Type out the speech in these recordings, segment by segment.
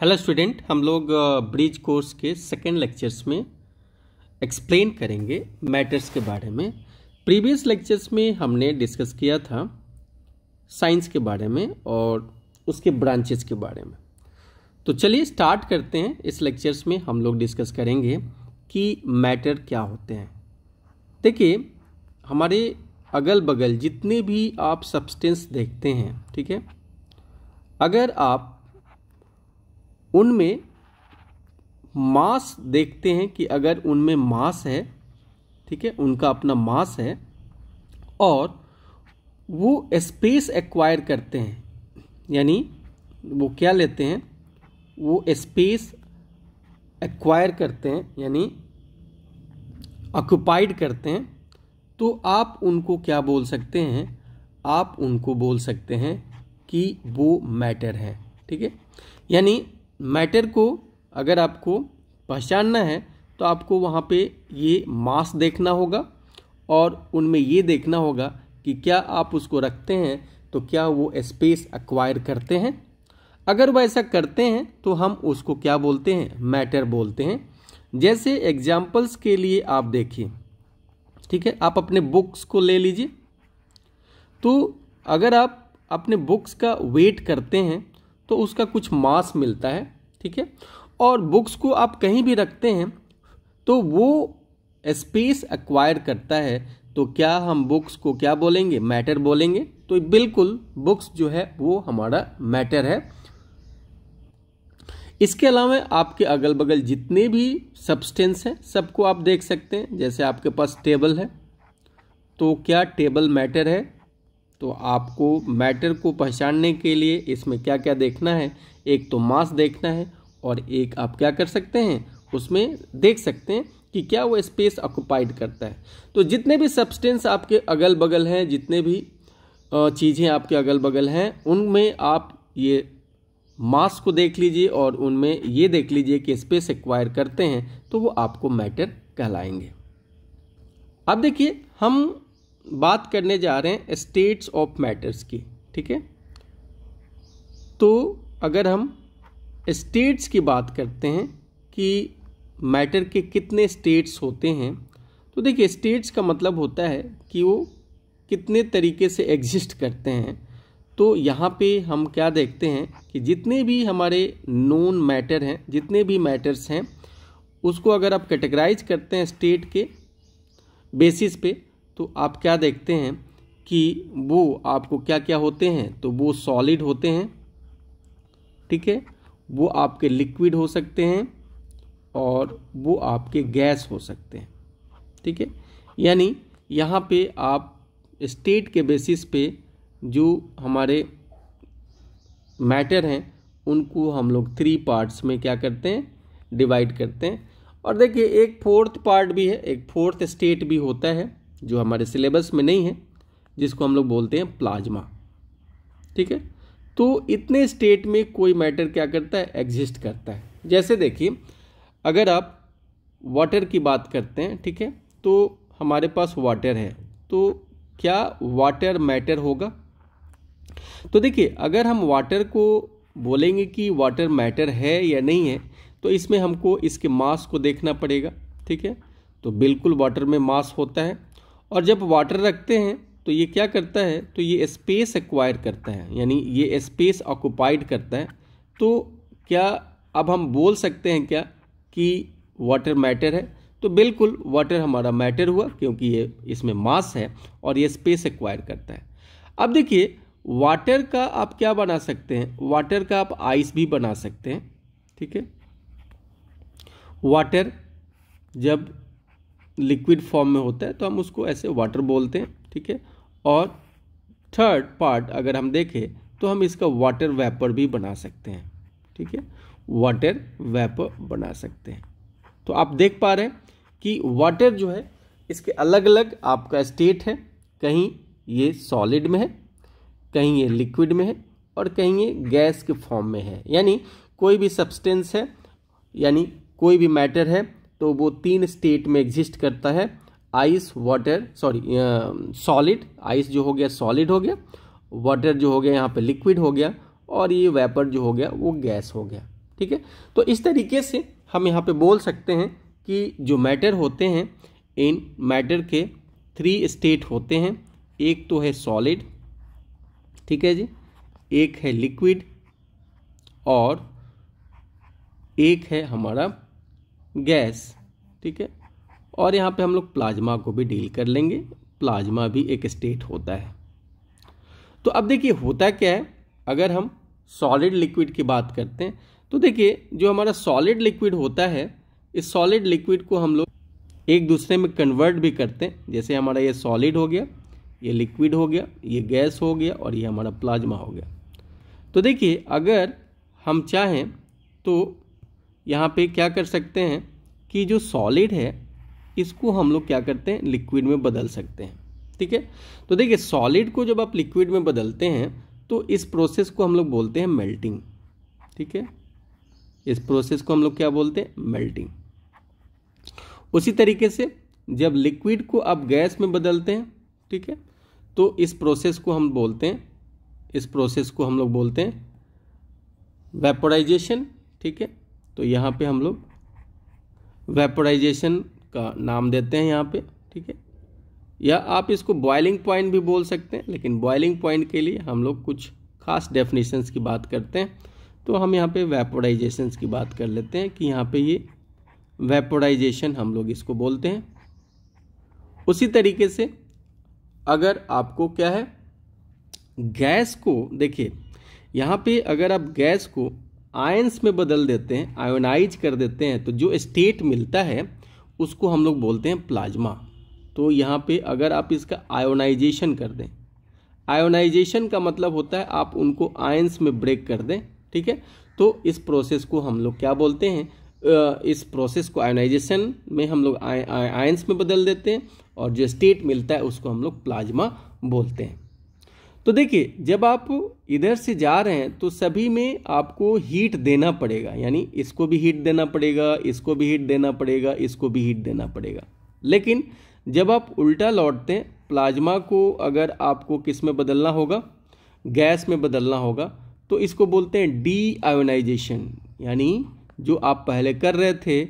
hello student हम लोग bridge course के सेकेंड लेक्चर्स में एक्सप्लेन करेंगे मैटर्स के बारे में प्रीवियस लेक्चर्स में हमने डिस्कस किया था साइंस के बारे में और उसके ब्रांचेस के बारे में तो चलिए स्टार्ट करते हैं इस लेक्चर्स में हम लोग डिस्कस करेंगे कि मैटर क्या होते हैं देखिए हमारे अगल बगल जितने भी आप सब्सटेंस देखते हैं ठीक है अगर आप उनमें मास देखते हैं कि अगर उनमें मास है ठीक है उनका अपना मास है और वो स्पेस एक्वायर करते हैं यानी वो क्या लेते हैं वो स्पेस एक्वायर करते हैं यानी ऑक्यूपाइड करते हैं तो आप उनको क्या बोल सकते हैं आप उनको बोल सकते हैं कि वो मैटर है ठीक है यानी मैटर को अगर आपको पहचानना है तो आपको वहाँ पे ये मास देखना होगा और उनमें ये देखना होगा कि क्या आप उसको रखते हैं तो क्या वो स्पेस एक्वायर करते हैं अगर वह ऐसा करते हैं तो हम उसको क्या बोलते हैं मैटर बोलते हैं जैसे एग्जाम्पल्स के लिए आप देखिए ठीक है आप अपने बुक्स को ले लीजिए तो अगर आप अपने बुक्स का वेट करते हैं तो उसका कुछ मास मिलता है ठीक है और बुक्स को आप कहीं भी रखते हैं तो वो स्पेस एक्वायर करता है तो क्या हम बुक्स को क्या बोलेंगे मैटर बोलेंगे तो बिल्कुल बुक्स जो है वो हमारा मैटर है इसके अलावा आपके अगल बगल जितने भी सब्सटेंस हैं सबको आप देख सकते हैं जैसे आपके पास टेबल है तो क्या टेबल मैटर है तो आपको मैटर को पहचानने के लिए इसमें क्या क्या देखना है एक तो मास देखना है और एक आप क्या कर सकते हैं उसमें देख सकते हैं कि क्या वो स्पेस ऑक्यूपाइड करता है तो जितने भी सब्सटेंस आपके अगल बगल हैं जितने भी चीज़ें आपके अगल बगल हैं उनमें आप ये मास को देख लीजिए और उनमें ये देख लीजिए कि स्पेस एक्वायर करते हैं तो वो आपको मैटर कहलाएंगे अब देखिए हम बात करने जा रहे हैं स्टेट्स ऑफ मैटर्स की ठीक है तो अगर हम स्टेट्स की बात करते हैं कि मैटर के कितने स्टेट्स होते हैं तो देखिए स्टेट्स का मतलब होता है कि वो कितने तरीके से एग्जिस्ट करते हैं तो यहाँ पे हम क्या देखते हैं कि जितने भी हमारे नोन मैटर हैं जितने भी मैटर्स हैं उसको अगर आप कैटेगराइज करते हैं स्टेट के बेसिस पे तो आप क्या देखते हैं कि वो आपको क्या क्या होते हैं तो वो सॉलिड होते हैं ठीक है वो आपके लिक्विड हो सकते हैं और वो आपके गैस हो सकते हैं ठीक है यानी यहाँ पे आप स्टेट के बेसिस पे जो हमारे मैटर हैं उनको हम लोग थ्री पार्ट्स में क्या करते हैं डिवाइड करते हैं और देखिए एक फोर्थ पार्ट भी है एक फोर्थ स्टेट भी होता है जो हमारे सिलेबस में नहीं है जिसको हम लोग बोलते हैं प्लाज्मा ठीक है तो इतने स्टेट में कोई मैटर क्या करता है एग्जिस्ट करता है जैसे देखिए अगर आप वाटर की बात करते हैं ठीक है तो हमारे पास वाटर है तो क्या वाटर मैटर होगा तो देखिए अगर हम वाटर को बोलेंगे कि वाटर मैटर है या नहीं है तो इसमें हमको इसके मास को देखना पड़ेगा ठीक है तो बिल्कुल वाटर में मास होता है और जब वाटर रखते हैं तो ये क्या करता है तो ये स्पेस एक्वायर करता है यानी ये स्पेस ऑक्यूपाइड करता है तो क्या अब हम बोल सकते हैं क्या कि वाटर मैटर है तो बिल्कुल वाटर हमारा मैटर हुआ क्योंकि ये इसमें मास है और ये स्पेस एक्वायर करता है अब देखिए वाटर का आप क्या बना सकते हैं वाटर का आप आइस भी बना सकते हैं ठीक है वाटर जब लिक्विड फॉर्म में होता है तो हम उसको ऐसे वाटर बोलते हैं ठीक है और थर्ड पार्ट अगर हम देखें तो हम इसका वाटर वेपर भी बना सकते हैं ठीक है वाटर वेपर बना सकते हैं तो आप देख पा रहे हैं कि वाटर जो है इसके अलग अलग आपका स्टेट है कहीं ये सॉलिड में है कहीं ये लिक्विड में है और कहीं ये गैस के फॉर्म में है यानी कोई भी सब्सटेंस है यानी कोई भी मैटर है तो वो तीन स्टेट में एग्जिस्ट करता है ice water sorry solid ice जो हो गया सॉलिड हो गया वाटर जो हो गया यहाँ पे लिक्विड हो गया और ये वेपर जो हो गया वो गैस हो गया ठीक है तो इस तरीके से हम यहाँ पे बोल सकते हैं कि जो मैटर होते हैं इन मैटर के थ्री स्टेट होते हैं एक तो है सॉलिड ठीक है जी एक है लिक्विड और एक है हमारा गैस ठीक है और यहाँ पे हम लोग प्लाज्मा को भी डील कर लेंगे प्लाज्मा भी एक स्टेट होता है तो अब देखिए होता क्या है अगर हम सॉलिड लिक्विड की बात करते हैं तो देखिए जो हमारा सॉलिड लिक्विड होता है इस सॉलिड लिक्विड को हम लोग एक दूसरे में कन्वर्ट भी करते हैं जैसे हमारा ये सॉलिड हो गया ये लिक्विड हो गया ये गैस हो गया और ये हमारा प्लाज्मा हो गया तो देखिए अगर हम चाहें तो यहाँ पे क्या कर सकते हैं कि जो सॉलिड है इसको हम लोग क्या करते हैं लिक्विड में बदल सकते हैं ठीक है तो देखिए सॉलिड को जब आप लिक्विड में बदलते हैं तो इस प्रोसेस को हम लोग बोलते हैं मेल्टिंग ठीक है इस प्रोसेस को हम लोग क्या बोलते हैं मेल्टिंग उसी तरीके से जब लिक्विड को आप गैस में बदलते हैं ठीक है तो इस प्रोसेस को हम बोलते हैं इस प्रोसेस को हम लोग बोलते हैं वेपोराइजेशन ठीक है तो यहाँ पे हम लोग वेपोराइजेशन का नाम देते हैं यहाँ पे ठीक है या आप इसको बॉयलिंग पॉइंट भी बोल सकते हैं लेकिन बॉइलिंग पॉइंट के लिए हम लोग कुछ खास डेफिनेशंस की बात करते हैं तो हम यहाँ पे वेपोराइजेशन की बात कर लेते हैं कि यहाँ पे ये वेपोराइजेशन हम लोग इसको बोलते हैं उसी तरीके से अगर आपको क्या है गैस को देखिए यहाँ पे अगर आप गैस को आयंस में बदल देते हैं आयोनाइज कर देते हैं तो जो स्टेट मिलता है उसको हम लोग बोलते हैं प्लाज्मा तो यहाँ पे अगर आप इसका आयोनाइजेशन कर दें आयोनाइजेशन का मतलब होता है आप उनको आयंस में ब्रेक कर दें ठीक है तो इस प्रोसेस को हम लोग क्या बोलते हैं इस प्रोसेस को आयोनाइजेशन में हम लोग आयंस में बदल देते हैं और जो स्टेट मिलता है उसको हम लोग प्लाज्मा बोलते हैं तो देखिए जब आप इधर से जा रहे हैं तो सभी में आपको हीट देना पड़ेगा यानी इसको भी हीट देना पड़ेगा इसको भी हीट देना पड़ेगा इसको भी हीट देना पड़ेगा लेकिन जब आप उल्टा लौटते हैं प्लाज्मा को अगर आपको किस में बदलना होगा गैस में बदलना होगा तो इसको बोलते हैं डी आयोनाइजेशन यानी जो आप पहले कर रहे थे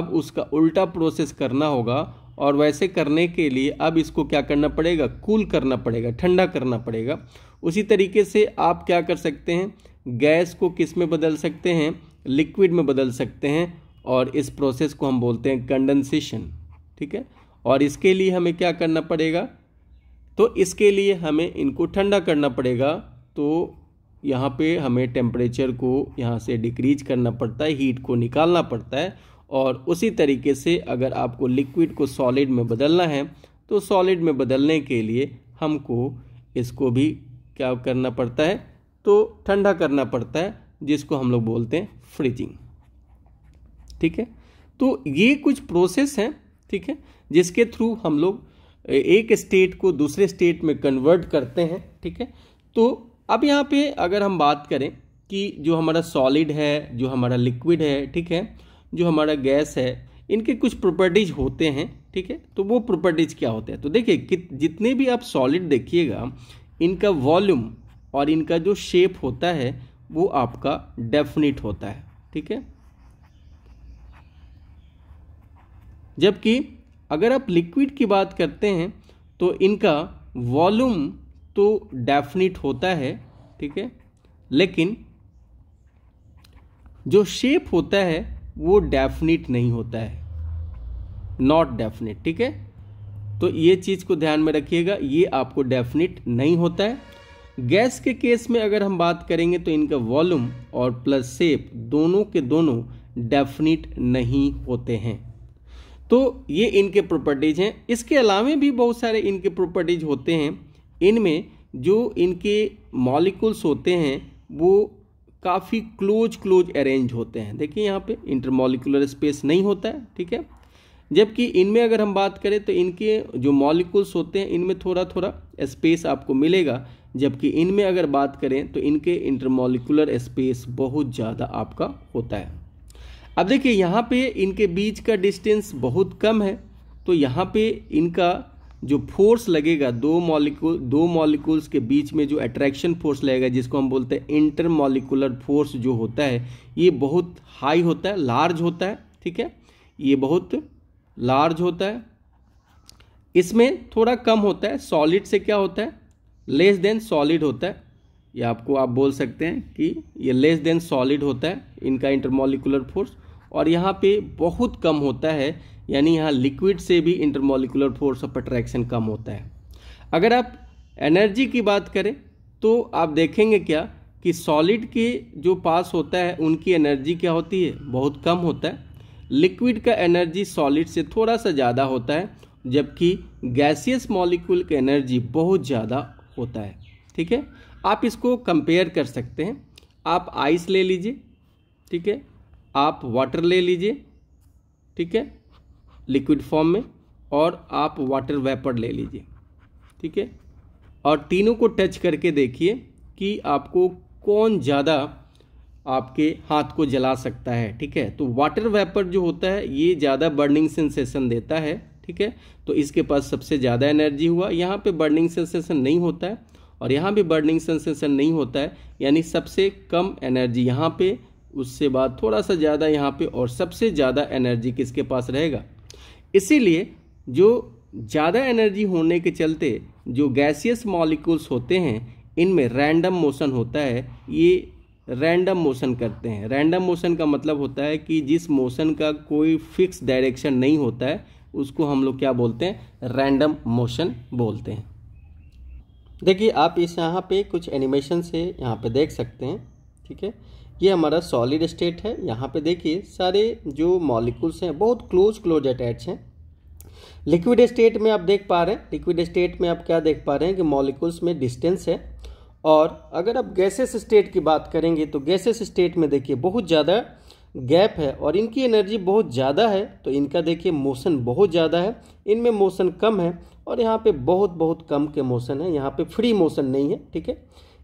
अब उसका उल्टा प्रोसेस करना होगा और वैसे करने के लिए अब इसको क्या करना पड़ेगा कूल करना पड़ेगा ठंडा करना पड़ेगा उसी तरीके से आप क्या कर सकते हैं गैस को किस में बदल सकते हैं लिक्विड में बदल सकते हैं और इस प्रोसेस को हम बोलते हैं कंडेंसेशन ठीक है और इसके लिए हमें क्या करना पड़ेगा तो इसके लिए हमें इनको ठंडा करना पड़ेगा तो यहाँ पे हमें टेम्परेचर को यहाँ से डिक्रीज करना पड़ता है हीट को निकालना पड़ता है और उसी तरीके से अगर आपको लिक्विड को सॉलिड में बदलना है तो सॉलिड में बदलने के लिए हमको इसको भी क्या करना पड़ता है तो ठंडा करना पड़ता है जिसको हम लोग बोलते हैं फ्रीजिंग ठीक है तो ये कुछ प्रोसेस हैं ठीक है जिसके थ्रू हम लोग एक स्टेट को दूसरे स्टेट में कन्वर्ट करते हैं ठीक है तो अब यहाँ पे अगर हम बात करें कि जो हमारा सॉलिड है जो हमारा लिक्विड है ठीक है जो हमारा गैस है इनके कुछ प्रॉपर्टीज होते हैं ठीक है तो वो प्रॉपर्टीज क्या होते हैं तो देखिए जितने भी आप सॉलिड देखिएगा इनका वॉल्यूम और इनका जो शेप होता है वो आपका डेफिनेट होता है ठीक है जबकि अगर आप लिक्विड की बात करते हैं तो इनका वॉल्यूम तो डेफिनेट होता है ठीक है लेकिन जो शेप होता है वो डेफिनेट नहीं होता है नॉट डेफिनेट ठीक है तो ये चीज़ को ध्यान में रखिएगा ये आपको डेफिनेट नहीं होता है गैस के केस में अगर हम बात करेंगे तो इनका वॉल्यूम और प्लस सेप दोनों के दोनों डेफिनेट नहीं होते हैं तो ये इनके प्रॉपर्टीज हैं इसके अलावा भी बहुत सारे इनके प्रॉपर्टीज होते हैं इनमें जो इनके मॉलिक्यूल्स होते हैं वो काफ़ी क्लोज क्लोज अरेंज होते हैं देखिए यहाँ पे इंटरमोलिकुलर स्पेस नहीं होता है ठीक है जबकि इनमें अगर हम बात करें तो इनके जो मॉलिकुल्स होते हैं इनमें थोड़ा थोड़ा स्पेस आपको मिलेगा जबकि इनमें अगर बात करें तो इनके इंटरमोलिकुलर स्पेस बहुत ज़्यादा आपका होता है अब देखिए यहाँ पे इनके बीच का डिस्टेंस बहुत कम है तो यहाँ पे इनका जो फोर्स लगेगा दो मॉलिक्यूल दो मॉलिक्यूल्स के बीच में जो अट्रैक्शन फोर्स लगेगा जिसको हम बोलते हैं इंटर मॉलिकुलर फोर्स जो होता है ये बहुत हाई होता है लार्ज होता है ठीक है ये बहुत लार्ज होता है इसमें थोड़ा कम होता है सॉलिड से क्या होता है लेस देन सॉलिड होता है ये आपको आप बोल सकते हैं कि ये लेस देन सॉलिड होता है इनका इंटरमोलिकुलर फोर्स और यहाँ पे बहुत कम होता है यानी यहाँ लिक्विड से भी इंटरमोलिकुलर फोर्स ऑफ अट्रैक्शन कम होता है अगर आप एनर्जी की बात करें तो आप देखेंगे क्या कि सॉलिड के जो पास होता है उनकी एनर्जी क्या होती है बहुत कम होता है लिक्विड का एनर्जी सॉलिड से थोड़ा सा ज़्यादा होता है जबकि गैसियस मॉलिक्यूल का एनर्जी बहुत ज़्यादा होता है ठीक है आप इसको कंपेयर कर सकते हैं आप आइस ले लीजिए ठीक है आप वाटर ले लीजिए ठीक है लिक्विड फॉर्म में और आप वाटर वेपर ले लीजिए ठीक है और तीनों को टच करके देखिए कि आपको कौन ज़्यादा आपके हाथ को जला सकता है ठीक है तो वाटर वेपर जो होता है ये ज़्यादा बर्निंग सेंसेशन देता है ठीक है तो इसके पास सबसे ज़्यादा एनर्जी हुआ यहाँ पे बर्निंग सेंसेशन नहीं होता है और यहाँ भी बर्निंग सेंसेशन नहीं होता है यानी सबसे कम एनर्जी यहाँ पे उससे बाद थोड़ा सा ज़्यादा यहाँ पे और सबसे ज़्यादा एनर्जी किसके पास रहेगा इसीलिए जो ज़्यादा एनर्जी होने के चलते जो गैसियस मॉलिक्यूल्स होते हैं इनमें रैंडम मोशन होता है ये रैंडम मोशन करते हैं रैंडम मोशन का मतलब होता है कि जिस मोशन का कोई फिक्स डायरेक्शन नहीं होता है उसको हम लोग क्या बोलते हैं रैंडम मोशन बोलते हैं देखिए आप इस यहाँ पे कुछ एनिमेशन से यहाँ पे देख सकते हैं ठीक है ये हमारा सॉलिड स्टेट है यहाँ पे देखिए सारे जो मॉलिक्यूल्स हैं बहुत क्लोज क्लोज अटैच हैं लिक्विड स्टेट में आप देख पा रहे हैं लिक्विड स्टेट में आप क्या देख पा रहे हैं कि मॉलिक्यूल्स में डिस्टेंस है और अगर आप गैसेस स्टेट की बात करेंगे तो गैसेस स्टेट में देखिए बहुत ज़्यादा गैप है और इनकी एनर्जी बहुत ज़्यादा है तो इनका देखिए मोशन बहुत ज़्यादा है इनमें मोशन कम है और यहाँ पे बहुत बहुत कम के मोशन है यहाँ पे फ्री मोशन नहीं है ठीक है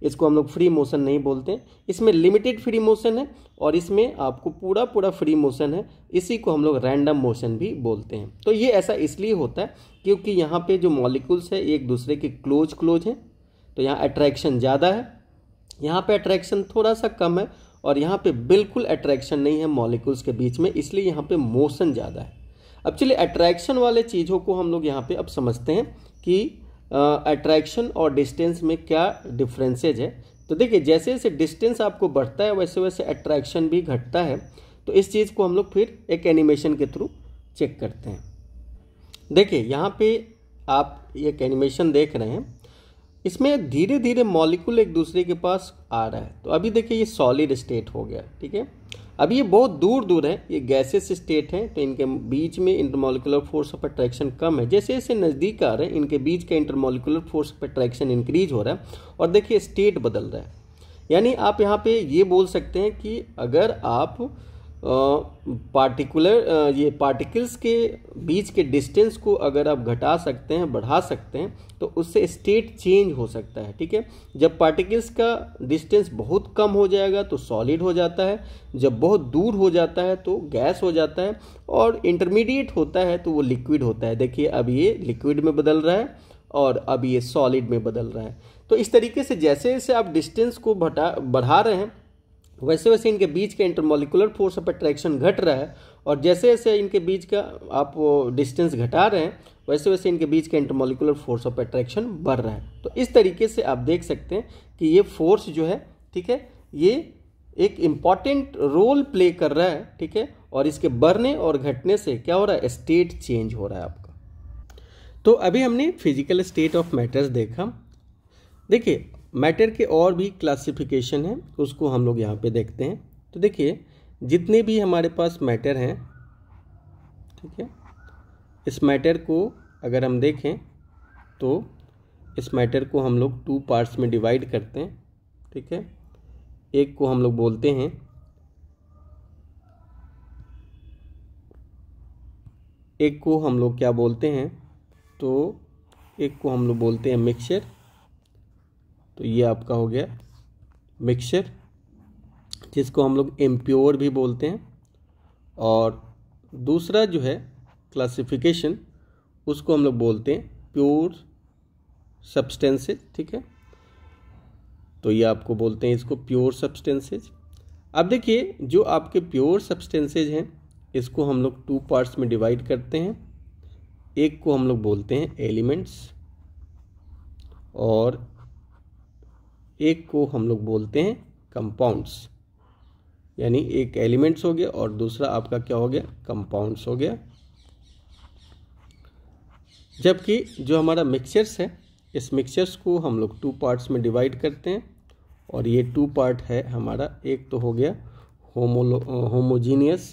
इसको हम लोग फ्री मोशन नहीं बोलते हैं इसमें लिमिटेड फ्री मोशन है और इसमें आपको पूरा पूरा फ्री मोशन है इसी को हम लोग रैंडम मोशन भी बोलते हैं तो ये ऐसा इसलिए होता है क्योंकि यहाँ पे जो मॉलिक्यूल्स है एक दूसरे के क्लोज क्लोज हैं तो यहाँ अट्रैक्शन ज़्यादा है यहाँ पे अट्रैक्शन थोड़ा सा कम है और यहाँ पे बिल्कुल अट्रैक्शन नहीं है मॉलिक्यूल्स के बीच में इसलिए यहाँ पर मोशन ज़्यादा है अब चलिए अट्रैक्शन वाले चीज़ों को हम लोग यहाँ पर अब समझते हैं कि अट्रैक्शन और डिस्टेंस में क्या डिफरेंसेज है तो देखिए जैसे जैसे डिस्टेंस आपको बढ़ता है वैसे वैसे अट्रैक्शन भी घटता है तो इस चीज़ को हम लोग फिर एक एनिमेशन के थ्रू चेक करते हैं देखिए यहाँ पे आप एक एनिमेशन देख रहे हैं इसमें धीरे धीरे मॉलिक्यूल एक दूसरे के पास आ रहा है तो अभी देखिए ये सॉलिड स्टेट हो गया ठीक है अब ये बहुत दूर दूर हैं ये गैसेस स्टेट हैं तो इनके बीच में इंटरमोलिकुलर फोर्स ऑफ अट्रैक्शन कम है जैसे जैसे नज़दीक आ रहे हैं इनके बीच का intermolecular force of attraction increase हो रहा है और देखिए स्टेट बदल रहा है यानी आप यहाँ पे ये बोल सकते हैं कि अगर आप पार्टिकुलर ये पार्टिकल्स के बीच के डिस्टेंस को अगर आप घटा सकते हैं बढ़ा सकते हैं तो उससे स्टेट चेंज हो सकता है ठीक है जब पार्टिकल्स का डिस्टेंस बहुत कम हो जाएगा तो सॉलिड हो जाता है जब बहुत दूर हो जाता है तो गैस हो जाता है और इंटरमीडिएट होता है तो वो लिक्विड होता है देखिए अब ये लिक्विड में बदल रहा है और अब ये सॉलिड में बदल रहा है तो इस तरीके से जैसे जैसे आप डिस्टेंस को बढ़ा बढ़ा रहे हैं वैसे वैसे इनके बीच का इंटरमोलिकुलर फोर्स ऑफ अट्रैक्शन घट रहा है और जैसे जैसे इनके बीच का आप वो डिस्टेंस घटा रहे हैं वैसे वैसे इनके बीच का इंटरमोलिकुलर फोर्स ऑफ अट्रैक्शन बढ़ रहा है तो इस तरीके से आप देख सकते हैं कि ये फोर्स जो है ठीक है ये एक इम्पॉर्टेंट रोल प्ले कर रहा है ठीक है और इसके बढ़ने और घटने से क्या हो रहा है स्टेट चेंज हो रहा है आपका तो अभी हमने फिजिकल स्टेट ऑफ मैटर्स देखा देखिए मैटर के और भी क्लासिफिकेशन है उसको हम लोग यहाँ पे देखते हैं तो देखिए जितने भी हमारे पास मैटर हैं ठीक है इस मैटर को अगर हम देखें तो इस मैटर को हम लोग टू पार्ट्स में डिवाइड करते हैं ठीक है एक को हम लोग बोलते हैं एक को हम लोग क्या बोलते हैं तो एक को हम लोग बोलते हैं मिक्सचर तो ये आपका हो गया मिक्सचर जिसको हम लोग एम्प्योर भी बोलते हैं और दूसरा जो है क्लासिफिकेशन उसको हम लोग बोलते हैं प्योर सब्सटेंसेज ठीक है तो ये आपको बोलते हैं इसको प्योर सब्सटेंसेज अब देखिए जो आपके प्योर सब्सटेंसेज हैं इसको हम लोग टू पार्ट्स में डिवाइड करते हैं एक को हम लोग बोलते हैं एलिमेंट्स और एक को हम लोग बोलते हैं कंपाउंड्स यानी एक एलिमेंट्स हो गया और दूसरा आपका क्या हो गया कंपाउंड्स हो गया जबकि जो हमारा मिक्सचर्स है इस मिक्सचर्स को हम लोग टू पार्ट्स में डिवाइड करते हैं और ये टू पार्ट है हमारा एक तो हो गया होमोलो होमोजीनियस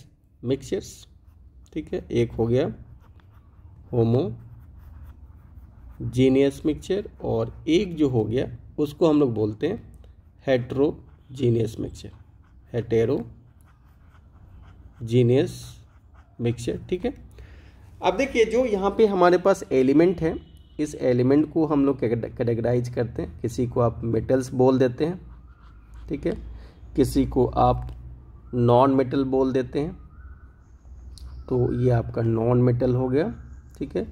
मिक्सचर्स ठीक है एक हो गया होमोजीनियस मिक्सचर और एक जो हो गया उसको हम लोग बोलते हैं heterogeneous mixture heterogeneous mixture ठीक है अब देखिए जो यहाँ पे हमारे पास एलिमेंट है इस एलिमेंट को हम लोग कैटेगराइज करते हैं किसी को आप मेटल्स बोल देते हैं ठीक है किसी को आप नॉन मेटल बोल देते हैं तो ये आपका नॉन मेटल हो गया ठीक है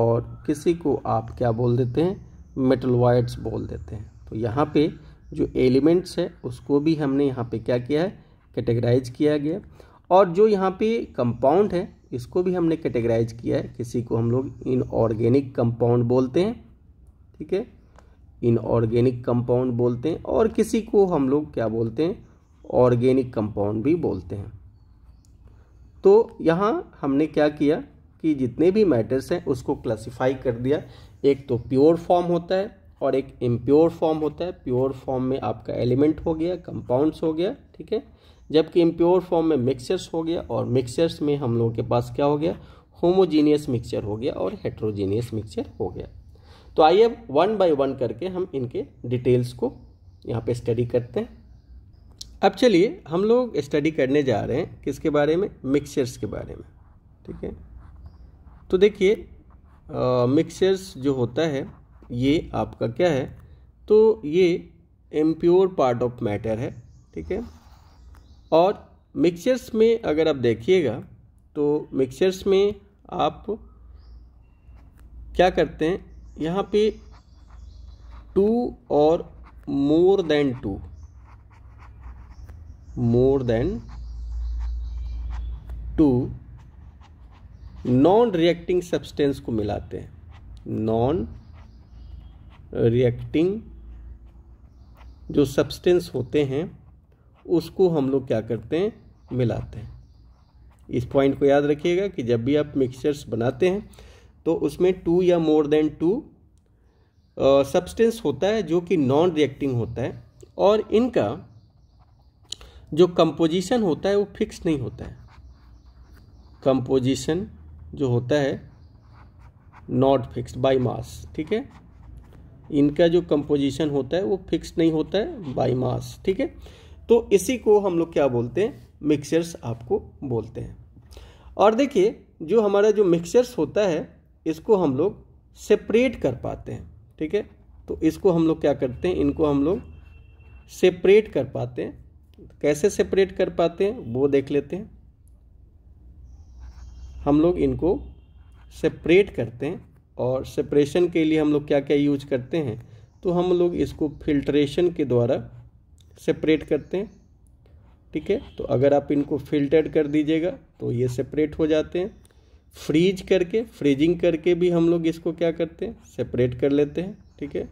और किसी को आप क्या बोल देते हैं मेटलवाइड्स बोल देते हैं तो यहाँ पे जो एलिमेंट्स है उसको भी हमने यहाँ पे क्या किया है कैटेगराइज किया गया और जो यहाँ पे कंपाउंड है इसको भी हमने कैटेगराइज किया है किसी को हम लोग इनऑर्गेनिक कंपाउंड बोलते हैं ठीक है इनऑर्गेनिक कंपाउंड बोलते हैं और किसी को हम लोग क्या बोलते हैं ऑर्गेनिक कंपाउंड भी बोलते हैं तो यहाँ हमने क्या किया कि जितने भी मैटर्स हैं उसको क्लासिफाई कर दिया एक तो प्योर फॉर्म होता है और एक इम्प्योर फॉर्म होता है प्योर फॉर्म में आपका एलिमेंट हो गया कंपाउंड्स हो गया ठीक है जबकि इम्प्योर फॉर्म में मिक्सचर्स हो गया और मिक्सचर्स में हम लोगों के पास क्या हो गया होमोजीनियस मिक्सचर हो गया और हेट्रोजीनियस मिक्सचर हो गया तो आइए अब वन बाय वन करके हम इनके डिटेल्स को यहाँ पे स्टडी करते हैं अब चलिए हम लोग स्टडी करने जा रहे हैं किसके बारे में मिक्सचर्स के बारे में ठीक है तो देखिए मिक्सचर्स जो होता है ये आपका क्या है तो ये एम्प्योर पार्ट ऑफ मैटर है ठीक है और मिक्सचर्स में अगर आप देखिएगा तो मिक्सचर्स में आप क्या करते हैं यहाँ पे टू और more than two more than two non reacting substance को मिलाते हैं नॉन रिएक्टिंग जो सब्सटेंस होते हैं उसको हम लोग क्या करते हैं मिलाते हैं इस पॉइंट को याद रखिएगा कि जब भी आप मिक्सचर्स बनाते हैं तो उसमें टू या मोर देन टू सब्सटेंस होता है जो कि नॉन रिएक्टिंग होता है और इनका जो कंपोजिशन होता है वो फिक्स नहीं होता है कंपोजिशन जो होता है नॉट फिक्स्ड बाई मास ठीक है इनका जो कंपोजिशन होता है वो फिक्स्ड नहीं होता है बाई मास ठीक है तो इसी को हम लोग क्या बोलते हैं मिक्सचर्स आपको बोलते हैं और देखिए जो हमारा जो मिक्सचर्स होता है इसको हम लोग सेपरेट कर पाते हैं ठीक है तो इसको हम लोग क्या करते हैं इनको हम लोग सेपरेट कर पाते हैं कैसे सेपरेट कर पाते हैं वो देख लेते हैं हम लोग इनको सेपरेट करते हैं और सेपरेशन के लिए हम लोग क्या क्या यूज करते हैं तो हम लोग इसको फिल्ट्रेशन के द्वारा सेपरेट करते हैं ठीक है तो अगर आप इनको फिल्टर कर दीजिएगा तो ये सेपरेट हो जाते हैं फ्रीज करके फ्रीजिंग करके भी हम लोग इसको क्या करते हैं सेपरेट कर लेते हैं ठीक है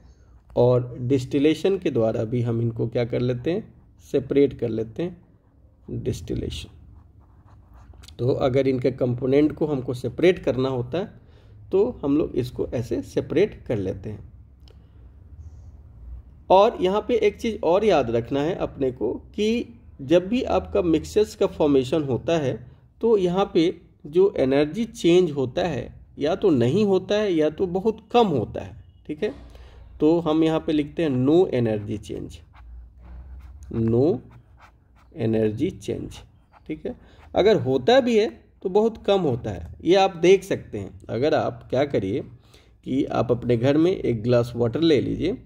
और डिस्टिलेशन के द्वारा भी हम इनको क्या कर लेते हैं सेपरेट कर लेते हैं डिस्टिलेशन तो अगर इनके कंपोनेंट को हमको सेपरेट करना होता है तो हम लोग इसको ऐसे सेपरेट कर लेते हैं और यहाँ पे एक चीज़ और याद रखना है अपने को कि जब भी आपका मिक्सचर्स का फॉर्मेशन होता है तो यहाँ पे जो एनर्जी चेंज होता है या तो नहीं होता है या तो बहुत कम होता है ठीक है तो हम यहाँ पे लिखते हैं no energy change no energy change ठीक है अगर होता भी है तो बहुत कम होता है ये आप देख सकते हैं अगर आप क्या करिए कि आप अपने घर में एक गिलास वाटर ले लीजिए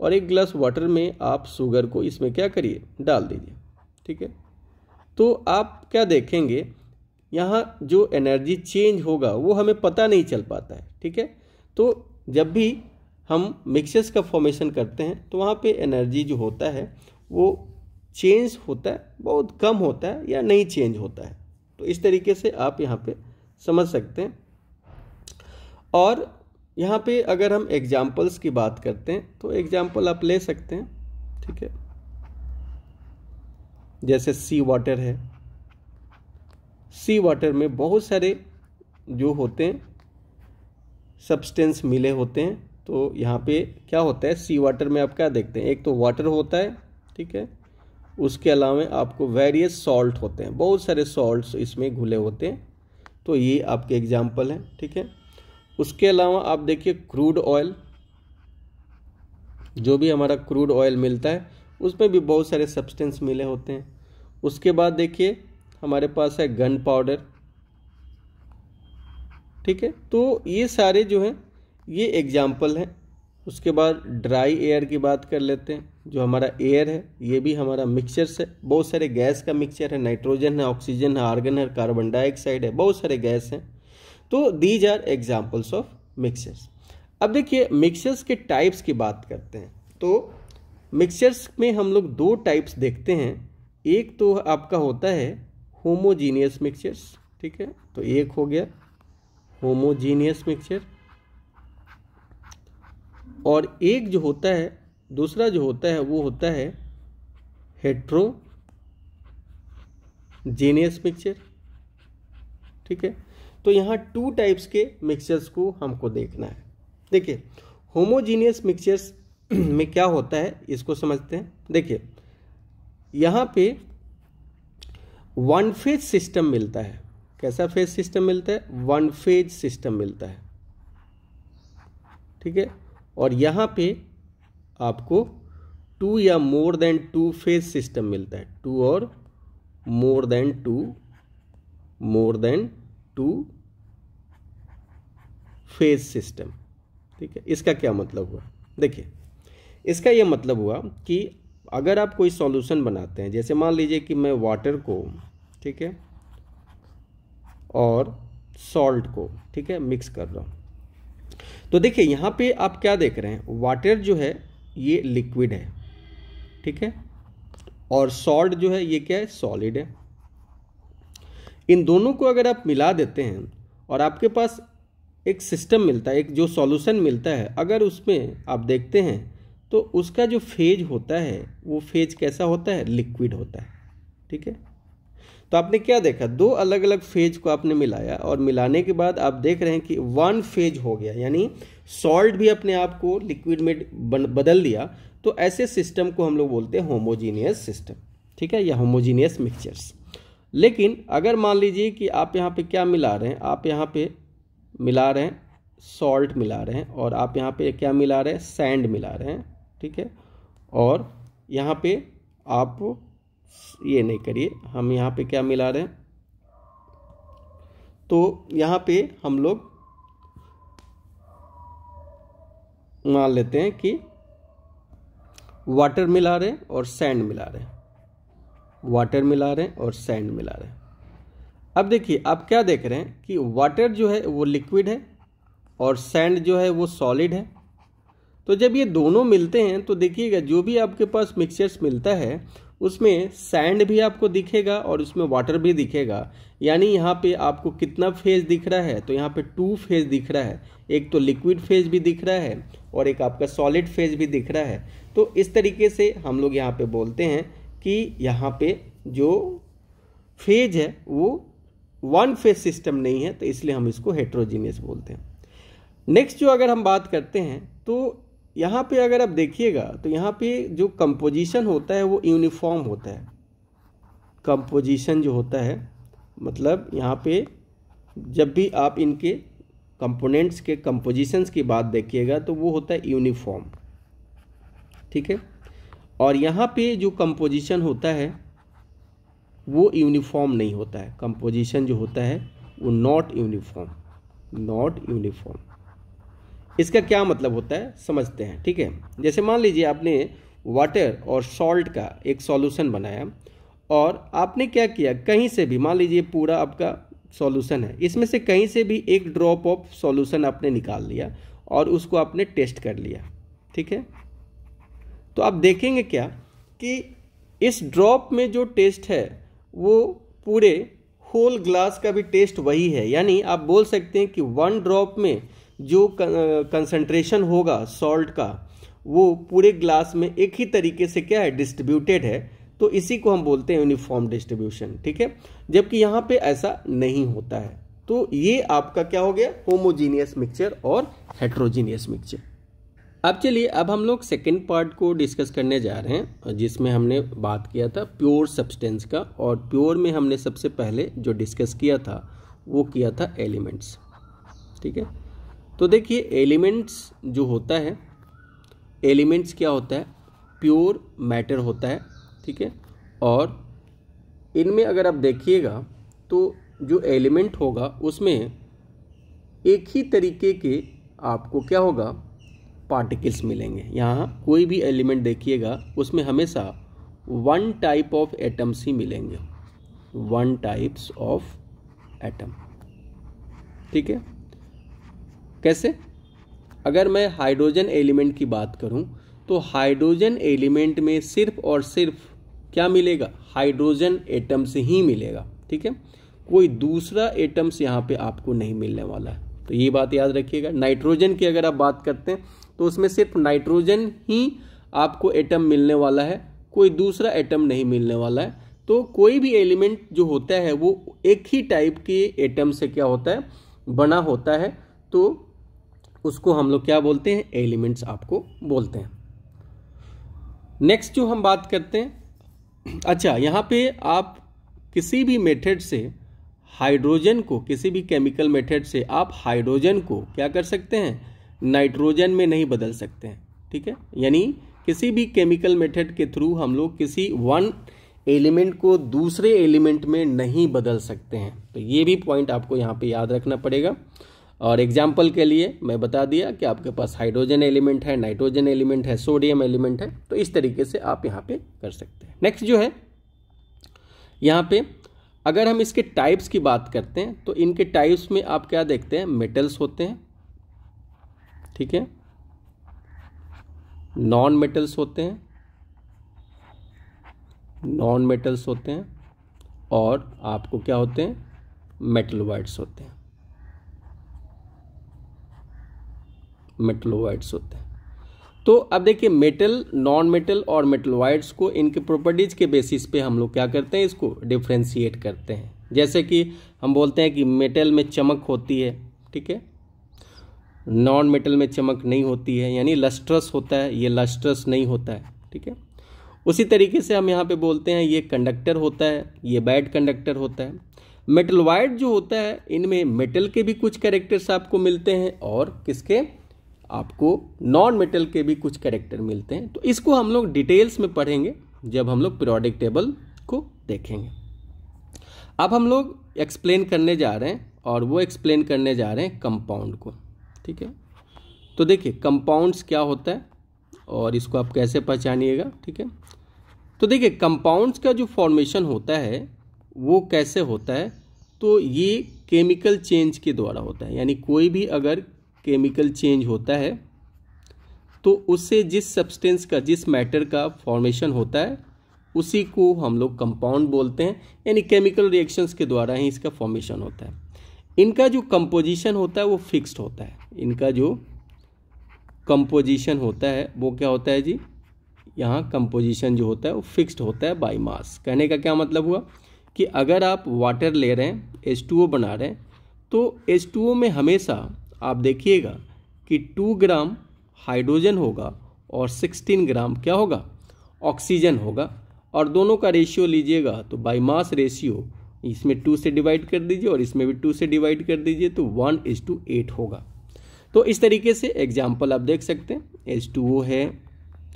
और एक गिलास वाटर में आप शुगर को इसमें क्या करिए डाल दीजिए ठीक है तो आप क्या देखेंगे यहाँ जो एनर्जी चेंज होगा वो हमें पता नहीं चल पाता है ठीक है तो जब भी हम मिक्सर्स का फॉर्मेशन करते हैं तो वहाँ पे एनर्जी जो होता है वो चेंज होता है बहुत कम होता है या नहीं चेंज होता है तो इस तरीके से आप यहाँ पे समझ सकते हैं और यहाँ पे अगर हम एग्जाम्पल्स की बात करते हैं तो एग्जाम्पल आप ले सकते हैं ठीक है जैसे सी वाटर है सी वाटर में बहुत सारे जो होते हैं सब्सटेंस मिले होते हैं तो यहाँ पे क्या होता है सी वाटर में आप क्या देखते हैं एक तो वाटर होता है ठीक है उसके अलावा आपको वेरियस सॉल्ट होते हैं बहुत सारे सॉल्ट्स इसमें घुले होते हैं तो ये आपके एग्जाम्पल हैं ठीक है उसके अलावा आप देखिए क्रूड ऑयल जो भी हमारा क्रूड ऑयल मिलता है उसमें भी बहुत सारे सब्सटेंस मिले होते हैं उसके बाद देखिए हमारे पास है गन पाउडर ठीक है तो ये सारे जो हैं ये एग्जाम्पल हैं उसके बाद ड्राई एयर की बात कर लेते हैं जो हमारा एयर है ये भी हमारा मिक्सचर से बहुत सारे गैस का मिक्सचर है नाइट्रोजन है ऑक्सीजन है आर्गन है कार्बन डाइऑक्साइड है बहुत सारे गैस हैं तो these are examples of mixtures अब देखिए मिक्सचर्स के टाइप्स की बात करते हैं तो मिक्सचर्स में हम लोग दो टाइप्स देखते हैं एक तो आपका होता है होमोजीनियस मिक्सचर्स ठीक है तो एक हो गया होमोजीनियस मिक्सचर और एक जो होता है दूसरा जो होता है वो होता है हेट्रो जेनियस मिक्सचर ठीक है तो यहाँ टू टाइप्स के मिक्सचर्स को हमको देखना है देखिए होमोजीनियस मिक्सचर्स में क्या होता है इसको समझते हैं देखिए यहाँ पे वन फेज सिस्टम मिलता है कैसा फेज सिस्टम मिलता है वन फेज सिस्टम मिलता है ठीक है और यहाँ पे आपको टू या more than two phase system मिलता है टू और more than two more than two phase system ठीक है इसका क्या मतलब हुआ देखिए इसका यह मतलब हुआ कि अगर आप कोई सॉल्यूशन बनाते हैं जैसे मान लीजिए कि मैं वाटर को ठीक है और सॉल्ट को ठीक है मिक्स कर रहा हूँ तो देखिए यहाँ पे आप क्या देख रहे हैं वाटर जो है ये लिक्विड है ठीक है और सॉल्ट जो है ये क्या है सॉलिड है इन दोनों को अगर आप मिला देते हैं और आपके पास एक सिस्टम मिलता है एक जो सॉल्यूशन मिलता है अगर उसमें आप देखते हैं तो उसका जो फेज होता है वो फेज कैसा होता है लिक्विड होता है ठीक है तो आपने क्या देखा दो अलग अलग फेज को आपने मिलाया और मिलाने के बाद आप देख रहे हैं कि वन फेज हो गया यानी सॉल्ट भी अपने आप को लिक्विड में बदल दिया तो ऐसे सिस्टम को हम लोग बोलते हैं होमोजीनियस सिस्टम ठीक है या होमोजीनियस मिक्सचर्स लेकिन अगर मान लीजिए कि आप यहाँ पे क्या मिला रहे हैं आप यहाँ पे मिला रहे हैं सॉल्ट मिला रहे हैं और आप यहाँ पे क्या मिला रहे हैं सैंड मिला रहे हैं ठीक है और यहाँ पे आप ये नहीं करिए हम यहाँ पे क्या मिला रहे हैं तो यहाँ पे हम लोग मान लेते हैं कि वाटर मिला रहे और सैंड मिला रहे वाटर मिला रहे और सैंड मिला रहे अब देखिए आप क्या देख रहे हैं कि वाटर जो है वो लिक्विड है और सैंड जो है वो सॉलिड है तो जब ये दोनों मिलते हैं तो देखिएगा जो भी आपके पास मिक्सचर्स मिलता है उसमें सैंड भी आपको दिखेगा और उसमें वाटर भी दिखेगा यानी यहाँ पे आपको कितना फेज दिख रहा है तो यहाँ पे टू फेज दिख रहा है एक तो लिक्विड फेज भी दिख रहा है और एक आपका सॉलिड फेज भी दिख रहा है तो इस तरीके से हम लोग यहाँ पे बोलते हैं कि यहाँ पे जो फेज है वो वन फेज सिस्टम नहीं है तो इसलिए हम इसको हेट्रोजीनियस बोलते हैं नेक्स्ट जो अगर हम बात करते हैं तो यहाँ पे अगर आप देखिएगा तो यहाँ पे जो कंपोजिशन होता है वो यूनिफॉर्म होता है कंपोजिशन जो होता है मतलब यहाँ पे जब भी आप इनके कंपोनेंट्स के कंपोजिशंस की बात देखिएगा तो वो होता है यूनिफॉर्म ठीक है और यहाँ पे जो कंपोजिशन होता है वो यूनिफॉर्म नहीं होता है कंपोजिशन जो होता है वो नॉट यूनिफॉर्म नॉट यूनिफॉर्म इसका क्या मतलब होता है समझते हैं ठीक है जैसे मान लीजिए आपने वाटर और सॉल्ट का एक सॉल्यूशन बनाया और आपने क्या किया कहीं से भी मान लीजिए पूरा आपका सॉल्यूशन है इसमें से कहीं से भी एक ड्रॉप ऑफ सॉल्यूशन आपने निकाल लिया और उसको आपने टेस्ट कर लिया ठीक है तो आप देखेंगे क्या कि इस ड्रॉप में जो टेस्ट है वो पूरे होल ग्लास का भी टेस्ट वही है यानी आप बोल सकते हैं कि वन ड्रॉप में जो कंसंट्रेशन होगा सॉल्ट का वो पूरे ग्लास में एक ही तरीके से क्या है डिस्ट्रीब्यूटेड है तो इसी को हम बोलते हैं यूनिफॉर्म डिस्ट्रीब्यूशन ठीक है जबकि यहाँ पे ऐसा नहीं होता है तो ये आपका क्या हो गया होमोजीनियस मिक्सचर और हेट्रोजीनियस मिक्सचर अब चलिए अब हम लोग सेकेंड पार्ट को डिस्कस करने जा रहे हैं जिसमें हमने बात किया था प्योर सब्सटेंस का और प्योर में हमने सबसे पहले जो डिस्कस किया था वो किया था एलिमेंट्स ठीक है तो देखिए एलिमेंट्स जो होता है एलिमेंट्स क्या होता है प्योर मैटर होता है ठीक है और इनमें अगर आप देखिएगा तो जो एलिमेंट होगा उसमें एक ही तरीके के आपको क्या होगा पार्टिकल्स मिलेंगे यहाँ कोई भी एलिमेंट देखिएगा उसमें हमेशा वन टाइप ऑफ एटम्स ही मिलेंगे वन टाइप्स ऑफ एटम ठीक है कैसे अगर मैं हाइड्रोजन एलिमेंट की बात करूं तो हाइड्रोजन एलिमेंट में सिर्फ और सिर्फ क्या मिलेगा हाइड्रोजन एटम्स ही मिलेगा ठीक है कोई दूसरा एटम्स यहाँ पे आपको नहीं मिलने वाला है तो ये बात याद रखिएगा नाइट्रोजन की अगर आप बात करते हैं तो उसमें सिर्फ नाइट्रोजन ही आपको एटम मिलने वाला है कोई दूसरा एटम नहीं मिलने वाला है तो कोई भी एलिमेंट जो होता है वो एक ही टाइप के एटम से क्या होता है बना होता है तो उसको हम लोग क्या बोलते हैं एलिमेंट्स आपको बोलते हैं नेक्स्ट जो हम बात करते हैं अच्छा यहाँ पे आप किसी भी मेथड से हाइड्रोजन को किसी भी केमिकल मेथड से आप हाइड्रोजन को क्या कर सकते हैं नाइट्रोजन में नहीं बदल सकते हैं ठीक है यानी किसी भी केमिकल मेथड के थ्रू हम लोग किसी वन एलिमेंट को दूसरे एलिमेंट में नहीं बदल सकते हैं तो ये भी पॉइंट आपको यहाँ पे याद रखना पड़ेगा और एग्जाम्पल के लिए मैं बता दिया कि आपके पास हाइड्रोजन एलिमेंट है नाइट्रोजन एलिमेंट है सोडियम एलिमेंट है तो इस तरीके से आप यहाँ पे कर सकते हैं नेक्स्ट जो है यहाँ पे अगर हम इसके टाइप्स की बात करते हैं तो इनके टाइप्स में आप क्या देखते हैं मेटल्स होते हैं ठीक है नॉन मेटल्स होते हैं नॉन मेटल्स होते हैं और आपको क्या होते हैं मेटल वर्ड्स होते हैं मेटलोवाइड्स होते हैं तो अब देखिए मेटल नॉन मेटल और मेटलोवाइड्स को इनके प्रॉपर्टीज़ के बेसिस पे हम लोग क्या करते हैं इसको डिफ्रेंशिएट करते हैं जैसे कि हम बोलते हैं कि मेटल में चमक होती है ठीक है नॉन मेटल में चमक नहीं होती है यानी लस्ट्रस होता है ये लस्ट्रस नहीं होता है ठीक है उसी तरीके से हम यहाँ पे बोलते हैं ये कंडक्टर होता है ये बैड कंडक्टर होता है मेटलवाइड जो होता है इनमें मेटल के भी कुछ कैरेक्टर्स आपको मिलते हैं और किसके आपको नॉन मेटल के भी कुछ कैरेक्टर मिलते हैं तो इसको हम लोग डिटेल्स में पढ़ेंगे जब हम लोग पीरियोडिक टेबल को देखेंगे अब हम लोग एक्सप्लेन करने जा रहे हैं और वो एक्सप्लेन करने जा रहे हैं कंपाउंड को ठीक है तो देखिए कंपाउंड्स क्या होता है और इसको आप कैसे पहचानिएगा ठीक है तो देखिए कंपाउंड्स का जो फॉर्मेशन होता है वो कैसे होता है तो ये केमिकल चेंज के द्वारा होता है यानी कोई भी अगर केमिकल चेंज होता है तो उससे जिस सब्सटेंस का जिस मैटर का फॉर्मेशन होता है उसी को हम लोग कंपाउंड बोलते हैं यानी केमिकल रिएक्शंस के द्वारा ही इसका फॉर्मेशन होता है इनका जो कंपोजिशन होता है वो फिक्स्ड होता है इनका जो कंपोजिशन होता है वो क्या होता है जी यहाँ कंपोजिशन जो होता है वो फिक्स्ड होता है बाई मास कहने का क्या मतलब हुआ कि अगर आप वाटर ले रहे हैं एच बना रहे हैं तो एच में हमेशा आप देखिएगा कि टू ग्राम हाइड्रोजन होगा और सिक्सटीन ग्राम क्या होगा ऑक्सीजन होगा और दोनों का रेशियो लीजिएगा तो बाई मास रेशियो इसमें टू से डिवाइड कर दीजिए और इसमें भी टू से डिवाइड कर दीजिए तो वन इज टू एट होगा तो इस तरीके से एग्जाम्पल आप देख सकते हैं एच टू ओ है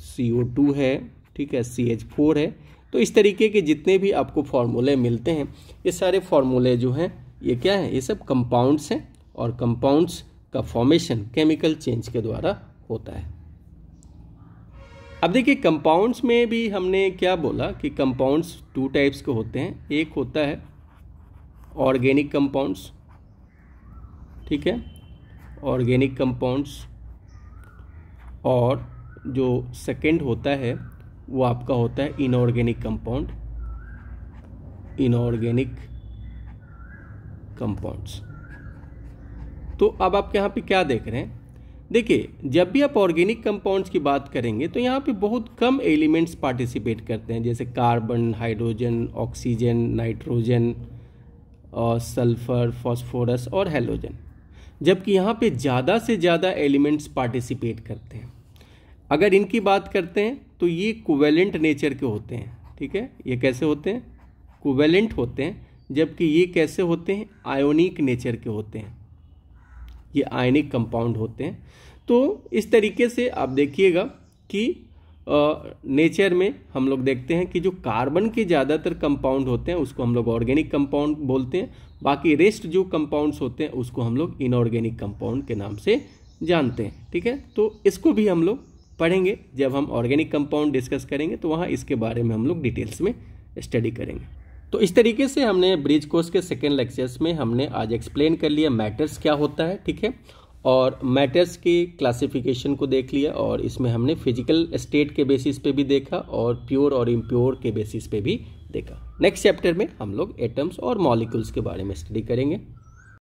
सी ओ टू है ठीक है सी एच फोर है तो इस तरीके के जितने भी आपको फॉर्मूले मिलते हैं ये सारे फॉर्मूले जो हैं ये क्या है ये सब कंपाउंड्स हैं और कंपाउंड्स का फॉर्मेशन केमिकल चेंज के द्वारा होता है अब देखिए कंपाउंड्स में भी हमने क्या बोला कि कंपाउंड्स टू टाइप्स के होते हैं एक होता है ऑर्गेनिक कंपाउंड्स ठीक है ऑर्गेनिक कंपाउंड्स और जो सेकंड होता है वो आपका होता है इनऑर्गेनिक कंपाउंड इनऑर्गेनिक कंपाउंड्स तो अब आप यहाँ पे क्या देख रहे हैं देखिए जब भी आप ऑर्गेनिक कंपाउंड्स की बात करेंगे तो यहाँ पे बहुत कम एलिमेंट्स पार्टिसिपेट करते हैं जैसे कार्बन हाइड्रोजन ऑक्सीजन नाइट्रोजन और सल्फर फॉस्फोरस और हेलोजन जबकि यहाँ पे ज़्यादा से ज़्यादा एलिमेंट्स पार्टिसिपेट करते हैं अगर इनकी बात करते हैं तो ये कोवेलेंट नेचर के होते हैं ठीक है ये कैसे होते हैं कोवेलेंट होते हैं जबकि ये कैसे होते हैं आयोनिक नेचर के होते हैं ये आयनिक कंपाउंड होते हैं तो इस तरीके से आप देखिएगा कि नेचर में हम लोग देखते हैं कि जो कार्बन के ज़्यादातर कंपाउंड होते हैं उसको हम लोग ऑर्गेनिक कंपाउंड बोलते हैं बाकी रेस्ट जो कंपाउंड्स होते हैं उसको हम लोग इनऑर्गेनिक कंपाउंड के नाम से जानते हैं ठीक है तो इसको भी हम लोग पढ़ेंगे जब हम ऑर्गेनिक कंपाउंड डिस्कस करेंगे तो वहाँ इसके बारे में हम लोग डिटेल्स में स्टडी करेंगे तो इस तरीके से हमने ब्रिज कोर्स के सेकेंड लेक्चर्स में हमने आज एक्सप्लेन कर लिया मैटर्स क्या होता है ठीक है और मैटर्स की क्लासिफिकेशन को देख लिया और इसमें हमने फिजिकल स्टेट के बेसिस पे भी देखा और प्योर और इम्प्योर के बेसिस पे भी देखा नेक्स्ट चैप्टर में हम लोग एटम्स और मॉलिक्यूल्स के बारे में स्टडी करेंगे